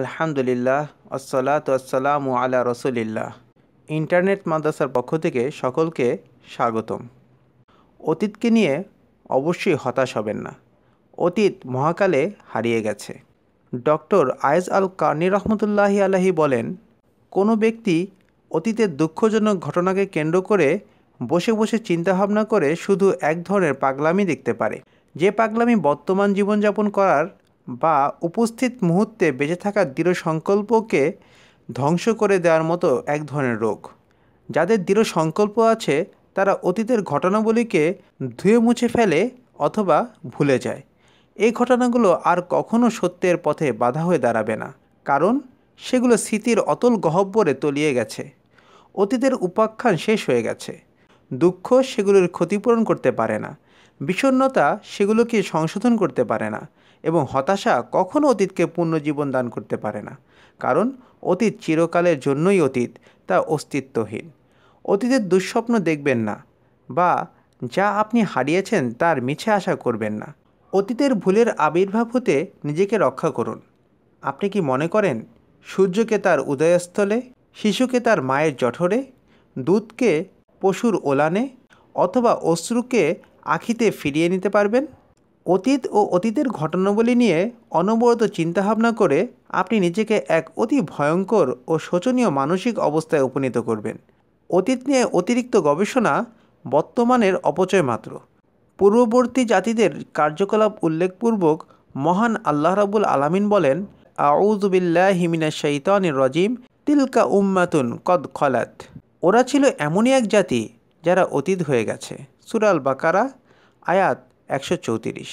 আলহামদুলিল্লাহ আসসালাত আসসালামু আলা রসুলিল্লাহ ইন্টারনেট মাদ্রাসার পক্ষ থেকে সকলকে স্বাগতম অতীতকে নিয়ে অবশ্যই হতাশ হবেন না অতীত মহাকালে হারিয়ে গেছে ডক্টর আয়েজ আল কানি রহমতুল্লাহি আলাহি বলেন কোনো ব্যক্তি অতীতের দুঃখজনক ঘটনাকে কেন্দ্র করে বসে বসে চিন্তাভাবনা করে শুধু এক ধরনের পাগলামি দেখতে পারে যে পাগলামি বর্তমান জীবনযাপন করার বা উপস্থিত মুহূর্তে বেঁচে থাকার দৃঢ় সংকল্পকে ধ্বংস করে দেওয়ার মতো এক ধরনের রোগ যাদের দৃঢ় সংকল্প আছে তারা অতীতের ঘটনাবলীকে ধুয়ে মুছে ফেলে অথবা ভুলে যায় এই ঘটনাগুলো আর কখনো সত্যের পথে বাধা হয়ে দাঁড়াবে না কারণ সেগুলো স্মৃতির অতল গহব্বরে তলিয়ে গেছে অতীতের উপাখ্যান শেষ হয়ে গেছে দুঃখ সেগুলোর ক্ষতিপূরণ করতে পারে না বিষণ্নতা সেগুলোকে সংশোধন করতে পারে না এবং হতাশা কখনও অতীতকে পুনর্জীবন দান করতে পারে না কারণ অতীত চিরকালের জন্যই অতীত তা অস্তিত্বহীন অতীতের দুঃস্বপ্ন দেখবেন না বা যা আপনি হারিয়েছেন তার মিছে আশা করবেন না অতীতের ভুলের আবির্ভাব হতে নিজেকে রক্ষা করুন আপনি কি মনে করেন সূর্যকে তার উদয়স্থলে শিশুকে তার মায়ের জঠরে দুধকে পশুর ওলানে অথবা অশ্রুকে আখিতে ফিরিয়ে নিতে পারবেন অতীত ও অতীতের ঘটনাবলী নিয়ে অনবরত চিন্তাভাবনা করে আপনি নিজেকে এক অতি ভয়ঙ্কর ও শোচনীয় মানসিক অবস্থায় উপনীত করবেন অতীত নিয়ে অতিরিক্ত গবেষণা বর্তমানের অপচয় মাত্র পূর্ববর্তী জাতিদের কার্যকলাপ উল্লেখপূর্বক মহান আল্লাহ রাবুল আলামিন বলেন আউজুবিল্লাহ হিমিনা শৈতানির রজিম তিলকা উম্মাতুন কদ খলাত ওরা ছিল এমনই এক জাতি যারা অতীত হয়ে গেছে সুরাল বাকারা আয়াত একশো চৌত্রিশ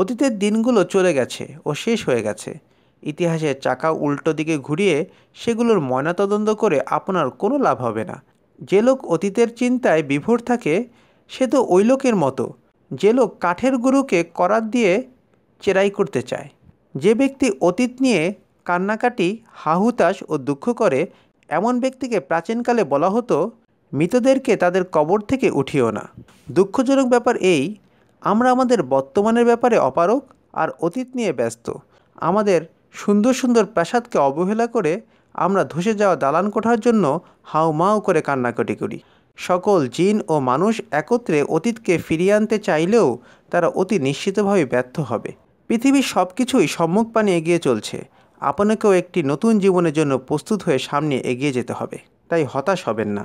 অতীতের দিনগুলো চলে গেছে ও শেষ হয়ে গেছে ইতিহাসের চাকা উল্টো দিকে ঘুরিয়ে সেগুলোর ময়নাতদন্ত করে আপনার কোনো লাভ হবে না যে লোক অতীতের চিন্তায় বিভোর থাকে সে তো ওই লোকের মতো যে লোক কাঠের গুরুকে করার দিয়ে চেরাই করতে চায় যে ব্যক্তি অতীত নিয়ে কান্নাকাটি হাহুতাস ও দুঃখ করে এমন ব্যক্তিকে প্রাচীনকালে বলা হতো মৃতদেরকে তাদের কবর থেকে উঠিও না দুঃখজনক ব্যাপার এই আমরা আমাদের বর্তমানের ব্যাপারে অপারক আর অতীত নিয়ে ব্যস্ত আমাদের সুন্দর সুন্দর প্রাসাদকে অবহেলা করে আমরা ধসে যাওয়া দালান কোঠার জন্য মাউ করে কান্নাকাটি করি সকল জিন ও মানুষ একত্রে অতীতকে ফিরিয়ে আনতে চাইলেও তারা অতি নিশ্চিতভাবে ব্যর্থ হবে পৃথিবীর সব কিছুই সম্মুখ পানে এগিয়ে চলছে আপনাকেও একটি নতুন জীবনের জন্য প্রস্তুত হয়ে সামনে এগিয়ে যেতে হবে তাই হতাশ হবেন না